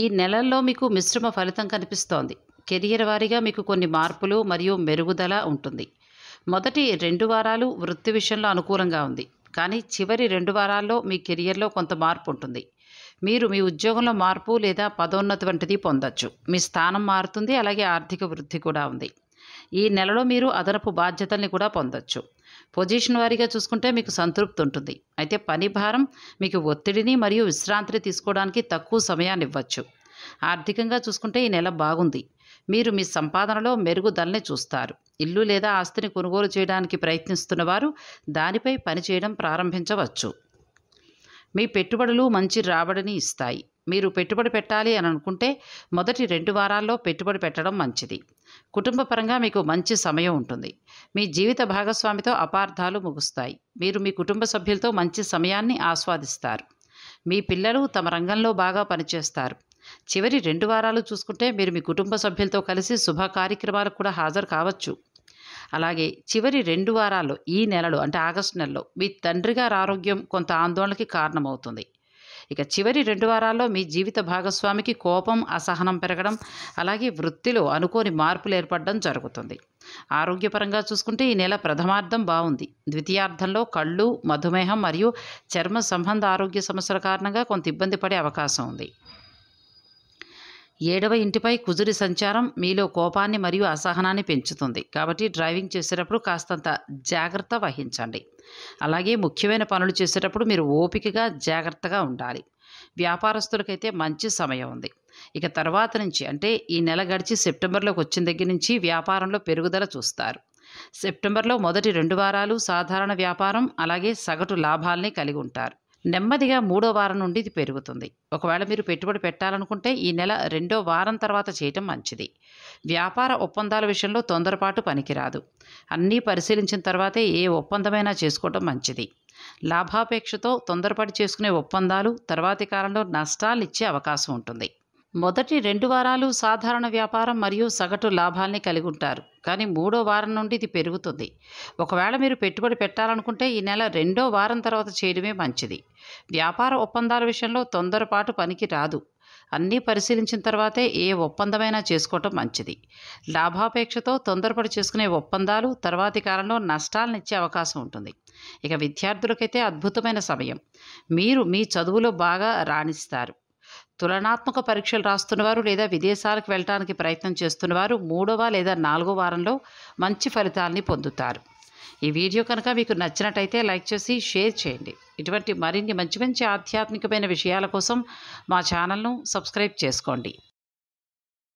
ఈ నెలల్లో మీకు మిశ్రమ ఫలితం కనిపిస్తోంది కెరియర్ వారీగా మీకు కొన్ని మార్పులు మరియు మెరుగుదల ఉంటుంది మొదటి రెండు వారాలు వృత్తి విషయంలో అనుకూలంగా ఉంది కానీ చివరి రెండు వారాల్లో మీ కెరియర్లో కొంత మార్పు ఉంటుంది మీరు మీ ఉద్యోగంలో మార్పు లేదా పదోన్నతి వంటిది పొందొచ్చు మీ స్థానం మారుతుంది అలాగే ఆర్థిక వృద్ధి కూడా ఉంది ఈ నెలలో మీరు అదనపు బాధ్యతల్ని కూడా పొందొచ్చు పొజిషన్ వారీగా చూసుకుంటే మీకు సంతృప్తి ఉంటుంది అయితే పని భారం మీకు ఒత్తిడిని మరియు విశ్రాంతిని తీసుకోవడానికి తక్కువ సమయాన్ని ఇవ్వచ్చు ఆర్థికంగా చూసుకుంటే ఈ నెల బాగుంది మీరు మీ సంపాదనలో మెరుగుదలని చూస్తారు ఇల్లు లేదా ఆస్తిని కొనుగోలు చేయడానికి ప్రయత్నిస్తున్న వారు దానిపై పనిచేయడం ప్రారంభించవచ్చు మీ పెట్టుబడులు మంచి రాబడిని ఇస్తాయి మీరు పెట్టుబడి పెట్టాలి అని అనుకుంటే మొదటి రెండు వారాల్లో పెట్టుబడి పెట్టడం మంచిది కుటుంబ పరంగా మీకు మంచి సమయం ఉంటుంది మీ జీవిత భాగస్వామితో అపార్థాలు ముగుస్తాయి మీరు మీ కుటుంబ సభ్యులతో మంచి సమయాన్ని ఆస్వాదిస్తారు మీ పిల్లలు తమ రంగంలో బాగా పనిచేస్తారు చివరి రెండు వారాలు చూసుకుంటే మీరు మీ కుటుంబ సభ్యులతో కలిసి శుభ కార్యక్రమాలకు కూడా హాజరు కావచ్చు అలాగే చివరి రెండు వారాల్లో ఈ నెలలో అంటే ఆగస్టు నెలలో మీ తండ్రి గారి ఆరోగ్యం కొంత ఆందోళనకి కారణమవుతుంది ఇక చివరి రెండు వారాల్లో మీ జీవిత భాగస్వామికి కోపం అసహనం పెరగడం అలాగే వృత్తిలో అనుకోని మార్పులు ఏర్పడడం జరుగుతుంది ఆరోగ్యపరంగా చూసుకుంటే ఈ నెల ప్రథమార్థం బాగుంది ద్వితీయార్థంలో కళ్ళు మధుమేహం మరియు చర్మ సంబంధ ఆరోగ్య సమస్యల కారణంగా కొంత ఇబ్బంది పడే అవకాశం ఉంది ఏడవ ఇంటిపై కుదురి సంచారం మీలో కోపాన్ని మరియు అసహనాన్ని పెంచుతుంది కాబట్టి డ్రైవింగ్ చేసేటప్పుడు కాస్తంత జాగ్రత్త వహించండి అలాగే ముఖ్యమైన పనులు చేసేటప్పుడు మీరు ఓపికగా జాగ్రత్తగా ఉండాలి వ్యాపారస్తులకైతే మంచి సమయం ఉంది ఇక తర్వాత నుంచి అంటే ఈ నెల గడిచి సెప్టెంబర్లోకి వచ్చిన దగ్గర నుంచి వ్యాపారంలో పెరుగుదల చూస్తారు సెప్టెంబర్లో మొదటి రెండు వారాలు సాధారణ వ్యాపారం అలాగే సగటు లాభాల్ని కలిగి ఉంటారు నెమ్మదిగా మూడో వారం నుండి ఇది పెరుగుతుంది ఒకవేళ మీరు పెట్టుబడి పెట్టాలనుకుంటే ఈ నెల రెండో వారం తర్వాత చేయటం మంచిది వ్యాపార ఒప్పందాల విషయంలో తొందరపాటు పనికిరాదు అన్నీ పరిశీలించిన తర్వాతే ఏ ఒప్పందమైనా చేసుకోవటం మంచిది లాభాపేక్షతో తొందరపడి చేసుకునే ఒప్పందాలు తర్వాతి కాలంలో నష్టాలు ఇచ్చే అవకాశం ఉంటుంది మొదటి రెండు వారాలు సాధారణ వ్యాపారం మరియు సగటు లాభాల్ని కలిగి ఉంటారు కానీ మూడో వారం నుండి ఇది పెరుగుతుంది ఒకవేళ మీరు పెట్టుబడి పెట్టాలనుకుంటే ఈ నెల రెండో వారం తర్వాత చేయడమే మంచిది వ్యాపార ఒప్పందాల విషయంలో తొందరపాటు పనికి రాదు అన్నీ పరిశీలించిన తర్వాతే ఏ ఒప్పందమైనా చేసుకోవటం మంచిది లాభాపేక్షతో తొందరపడి చేసుకునే ఒప్పందాలు తర్వాతి కాలంలో నష్టాలను ఇచ్చే అవకాశం ఉంటుంది ఇక విద్యార్థులకైతే అద్భుతమైన సమయం మీరు మీ చదువులో బాగా రాణిస్తారు తులనాత్మక పరీక్షలు రాస్తున్నవారు లేదా విదేశాలకు వెళ్ళడానికి ప్రయత్నం చేస్తున్నవారు మూడవ లేదా నాలుగో వారంలో మంచి ఫలితాలని పొందుతారు ఈ వీడియో కనుక మీకు నచ్చినట్టయితే లైక్ చేసి షేర్ చేయండి ఇటువంటి మరిన్ని మంచి మంచి ఆధ్యాత్మికమైన విషయాల కోసం మా ఛానల్ను సబ్స్క్రైబ్ చేసుకోండి